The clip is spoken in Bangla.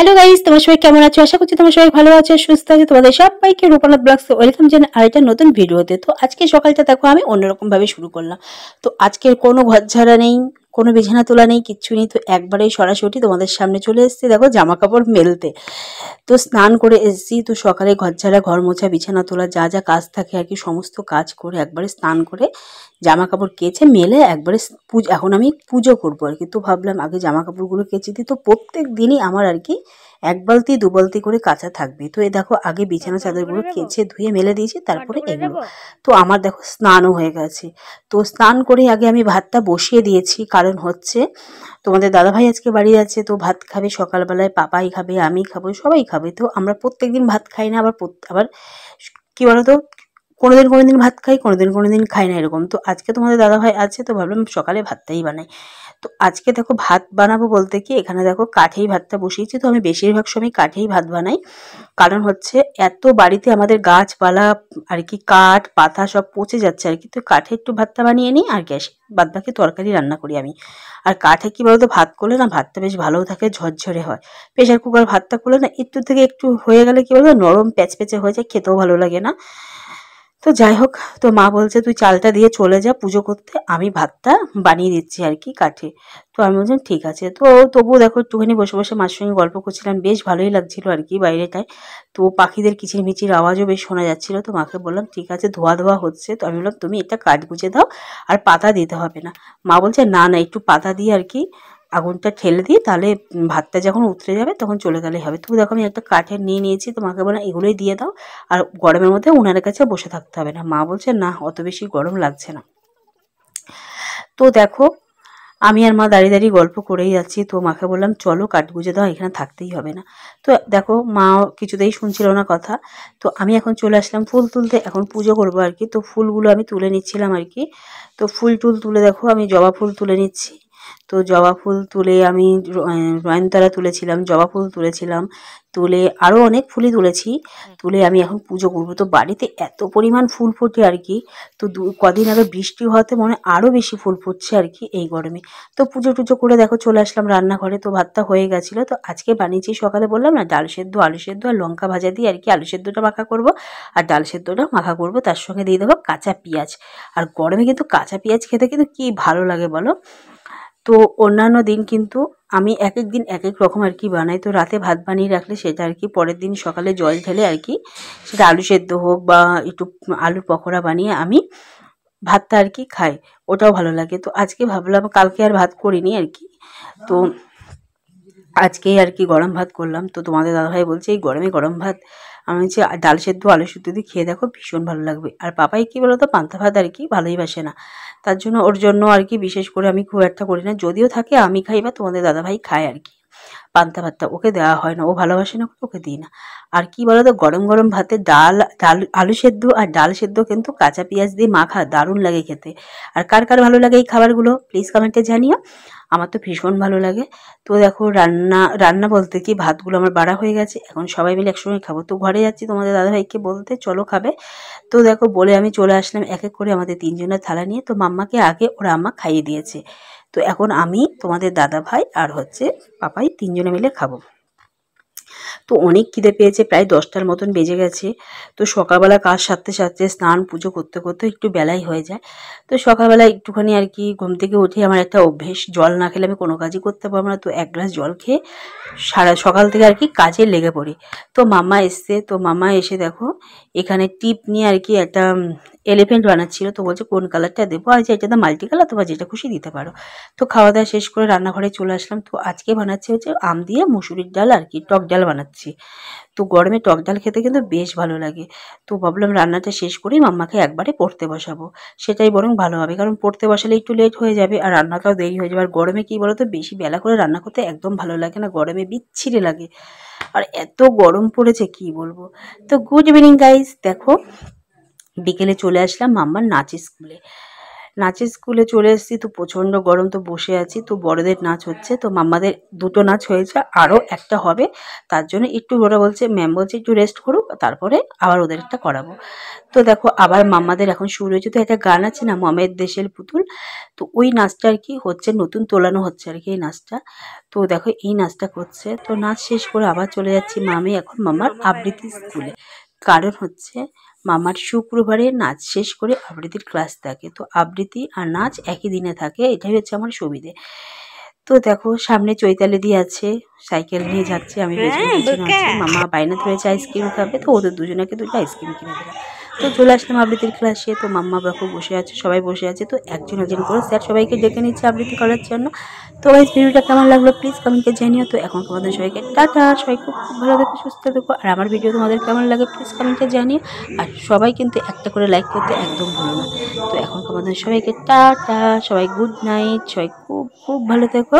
হ্যালো গাইজ তোমার সবাই কেমন আছো আশা করছি তোমার সবাই ভালো আছো সুস্থ আছো তোমাদের সবাইকে রূপনাথ ব্লগসে ওয়েলকাম জানাই এটা নতুন ভিডিওতে তো আজকে সকালটা দেখো আমি অন্যরকমভাবে শুরু করলাম তো আজকের কোনো ঘর ঝাড়া নেই কোনো বিছানা তোলা নেই কিচ্ছু নেই তো একবারেই সরাসরি তোমাদের সামনে চলে এসেছি দেখো জামা কাপড় মেলতে তো স্নান করে এসেছি তো সকালে ঘর ঝাড়া ঘর মোছা বিছানা তোলা যা যা কাজ থাকে আর কি সমস্ত কাজ করে একবারে স্নান করে জামা কাপড় কেচে মেলে একবারে এখন আমি পুজো করবো আর কি তো ভাবলাম আগে জামা কাপড়গুলো কেচে দিই তো প্রত্যেক দিনই আমার আর কি এক বালতি দু বালতি করে কাঁচা থাকবে তো এ দেখো আগে বিছানা আচ্ছা, চাদরগুলো কেচে ধুয়ে মেলে দিয়েছি হ্যাঁ, তারপরে এগুলো তো আমার দেখো স্নানও হয়ে গেছে তো স্নান করে আগে আমি ভাতটা বসিয়ে দিয়েছি কারণ হচ্ছে তোমাদের দাদাভাই আজকে বাড়ি যাচ্ছে তো ভাত খাবে সকালবেলায় পাপাই খাবে আমি খাবো সবাই খাবে তো আমরা প্রত্যেক দিন ভাত খাই না আবার আবার কি বলতো কোনোদিন দিন ভাত খাই কোনোদিন দিন খাই না এরকম তো আজকে তোমাদের দাদাভাই আছে তো ভাবলাম সকালে ভাতটাই বানাই তো আজকে দেখো ভাত বানাবো বলতে কি এখানে দেখো কাঠেই ভাতটা বসিয়েছি তো আমি বেশিরভাগ সময় কাঠেই ভাত বানাই কারণ হচ্ছে এত বাড়িতে আমাদের গাছপালা আর কি কাঠ পাতা সব পচে যাচ্ছে আর কি তো কাঠে একটু ভাতটা বানিয়ে নিই আর গ্যাস বাদ বাকি তরকারি রান্না করি আমি আর কাঠে কী বলতো ভাত করলে না ভাতটা বেশ ভালোও থাকে ঝরঝরে হয় প্রেশার কুকার ভাতটা করলে না একটু থেকে একটু হয়ে গেলে কী বলতো নরম প্যাচে হয়ে যায় খেতেও ভালো লাগে না তো যাই হোক তো মা বলছে তুই চালটা দিয়ে চলে যা পুজো করতে আমি ভাতটা বানিয়ে দিচ্ছি আর কি কাঠে তো আমি বলছিলাম ঠিক আছে তো তবুও দেখো একটুখানি বসে বসে মার সঙ্গে গল্প করছিলাম বেশ ভালোই লাগছিল আর কি বাইরেটায় তো পাখিদের কিচিরমিচির আওয়াজও বেশ শোনা যাচ্ছিল তো মাকে বললাম ঠিক আছে ধোয়া ধোয়া হচ্ছে তো আমি বললাম তুমি এটা কাঠ গুঁজে দাও আর পাতা দিতে হবে না মা বলছে না না একটু পাতা দিয়ে আর কি আগুনটা ঠেলে দিয়ে তাহলে ভাতটা যখন উতরে যাবে তখন চলে গেলেই হবে তো দেখো আমি একটা কাঠের নিয়ে নিয়েছি তো মাকে বললাম এগুলোই দিয়ে দাও আর গরমের মধ্যে ওনার কাছে বসে থাকতে হবে না মা বলছে না অত বেশি গরম লাগছে না তো দেখো আমি আর মা দাঁড়িয়ে দাঁড়িয়ে গল্প করেই যাচ্ছি তো মাকে বললাম চলো কাঠ গুজে দাও এখানে থাকতেই হবে না তো দেখো মা কিছুতেই শুনছিল না কথা তো আমি এখন চলে আসলাম ফুল তুলতে এখন পুজো করবো আর কি তো ফুলগুলো আমি তুলে নিচ্ছিলাম আর কি তো ফুল টুল তুলে দেখো আমি জবা ফুল তুলে নিচ্ছি তো জবা ফুল তুলে আমি নয়নতারা তুলেছিলাম জবা ফুল তুলেছিলাম তুলে আরও অনেক ফুলই তুলেছি তুলে আমি এখন পুজো করবো তো বাড়িতে এত পরিমাণ ফুল ফোটে আর কি তো দু কদিন আগে বৃষ্টি হওয়াতে মনে আরও বেশি ফুল ফুটছে আর কি এই গরমে তো পুজো টুজো করে দেখো চলে আসলাম রান্নাঘরে তো ভাতটা হয়ে গেছিলো তো আজকে বানিয়েছি সকালে বললাম না ডাল সেদ্ধ আলু সেদ্ধ আর লঙ্কা ভাজা দিয়ে আর কি আলু সেদ্ধটা মাখা করব আর ডাল সেদ্ধটা মাখা করব তার সঙ্গে দিয়ে দেবো কাঁচা পেঁয়াজ আর গরমে কিন্তু কাঁচা পেঁয়াজ খেতে কিন্তু কি ভালো লাগে বলো তো অন্যান্য দিন কিন্তু আমি এক এক দিন এক এক রকম আর কি বানাই তো রাতে ভাত বানিয়ে রাখলে সেটা আর কি পরের দিন সকালে জল ঢেলে আর কি সেটা আলু সেদ্ধ হোক বা একটু আলুর পকোড়া বানিয়ে আমি ভাতটা আর কি খাই ওটাও ভালো লাগে তো আজকে ভাবলাম কালকে আর ভাত করিনি আর কি তো আজকেই আর কি গরম ভাত করলাম তো তোমাদের দাদাভাই বলছে এই গরমে গরম ভাত আমি বলছি ডাল সেদ্ধ আলু সেদ্ধ দিয়ে খেয়ে দেখো ভীষণ ভালো লাগবে আর পাপাই কী বলো তো পান্তা ভাত আর কি ভালোই বাসে না তার জন্য ওর জন্য আর কি বিশেষ করে আমি খুব একটা করি না যদিও থাকে আমি খাই বা তোমাদের দাদাভাই খায় আর কি পান্তা ভাতটা ওকে দেওয়া হয় না ও ভালোবাসে না ওকে দিই না আর কি বলো তো গরম গরম ভাতে ডাল ডাল আলু সেদ্ধ আর ডাল সেদ্ধ কিন্তু কাঁচা পেঁয়াজ দিয়ে মাখা দারুণ লাগে খেতে আর কার কার ভালো লাগে এই খাবারগুলো প্লিজ কমেন্টে জানিও আমার তো ভীষণ ভালো লাগে তো দেখো রান্না রান্না বলতে কি ভাতগুলো আমার বাড়া হয়ে গেছে এখন সবাই মিলে একসঙ্গে খাবো তো ঘরে যাচ্ছি তোমাদের দাদাভাইকে বলতে চলো খাবে তো দেখো বলে আমি চলে আসলাম এক এক করে আমাদের তিনজনের থালা নিয়ে তো মাম্মাকে আগে ওরা আম্মা খাইয়ে দিয়েছে তো এখন আমি তোমাদের দাদা ভাই আর হচ্ছে পাপাই তিনজনে মিলে খাবো তো অনেক খিদে পেয়েছে প্রায় দশটার মতন বেজে গেছে তো সকালবেলা কাজ সারতে সারতে স্নান পুজো করতে করতে একটু বেলাই হয়ে যায় তো সকালবেলা একটুখানি আর কি ঘুম থেকে উঠে আমার একটা অভ্যেস জল না খেলে আমি কোনো কাজই করতে পারবো না তো এক গ্লাস জল খেয়ে সারা সকাল থেকে আর কি কাজে লেগে পড়ি তো মামা এসছে তো মামা এসে দেখো এখানে টিপ নিয়ে আর কি একটা এলিফেন্ট বানাচ্ছিল তো বলছে কোন কালারটা দেবো আর যে এটা তো মাল্টি কালার তোমার যেটা খুশি দিতে পারো তো খাওয়া দাওয়া শেষ করে রান্নাঘরে চলে আসলাম তো আজকে বানাচ্ছি হচ্ছে আম দিয়ে মুসুরির ডাল আর কি টক ডাল বানাচ্ছি খাচ্ছি তো গরমে টক ডাল খেতে কিন্তু বেশ ভালো লাগে তো ভাবলাম রান্নাটা শেষ করেই মাম্মাকে একবারে পড়তে বসাবো সেটাই বরং ভালো হবে কারণ পড়তে বসালে একটু লেট হয়ে যাবে আর রান্নাটাও দেরি হয়ে যাবে আর গরমে কী বলো তো বেশি বেলা করে রান্না করতে একদম ভালো লাগে না গরমে বিচ্ছিরে লাগে আর এত গরম পড়েছে কি বলবো তো গুড ইভিনিং গাইস দেখো বিকেলে চলে আসলাম মাম্মার নাচের স্কুলে নাচের স্কুলে চলে এসেছি তো প্রচণ্ড গরম তো বসে আছি তো বড়দের নাচ হচ্ছে তো মাম্মাদের দুটো নাচ হয়েছে আরও একটা হবে তার জন্য একটু ওরা বলছে ম্যাম বলছে একটু রেস্ট করুক তারপরে আবার ওদের একটা করাবো তো দেখো আবার মাম্মাদের এখন শুরু হয়েছে তো একটা গান আছে না মামের দেশের পুতুল তো ওই নাচটা আর কি হচ্ছে নতুন তোলানো হচ্ছে আর কি এই নাচটা তো দেখো এই নাচটা করছে তো নাচ শেষ করে আবার চলে যাচ্ছি মামি এখন মামার আবৃত্তি স্কুলে কারণ হচ্ছে মামার শুক্রবারে নাচ শেষ করে আবৃত্তির ক্লাস থাকে তো আবৃত্তি আর নাচ একই দিনে থাকে এটাই হচ্ছে আমার সুবিধে তো দেখো সামনে চৈতালি দিয়ে আছে সাইকেল নিয়ে যাচ্ছে আমি হ্যাঁ, মামা বাইনা ধরেছে আইসক্রিম খাবে তো ওদের দুজনে দুটো আইসক্রিম কিনে দেবে তো চলে আসলাম আবৃত্তির ক্লাসে তো মাম্মা বাপু বসে আছে সবাই বসে আছে তো একজন একজন করে স্যার সবাইকে ডেকে নিচ্ছে আবৃত্তি করার জন্য তো ওই ভিডিওটা কেমন লাগলো প্লিজ কমেন্টে জানিও তো এখন তোমাদের সবাইকে টাটা সবাই খুব ভালো থাকো সুস্থ থেকো আর আমার ভিডিও তোমাদের কেমন লাগে প্লিজ কমেন্টে জানিও আর সবাই কিন্তু একটা করে লাইক করতে একদম ভালো না তো এখন তোমাদের সবাইকে টাটা সবাই গুড নাইট সবাই খুব খুব ভালো থেকো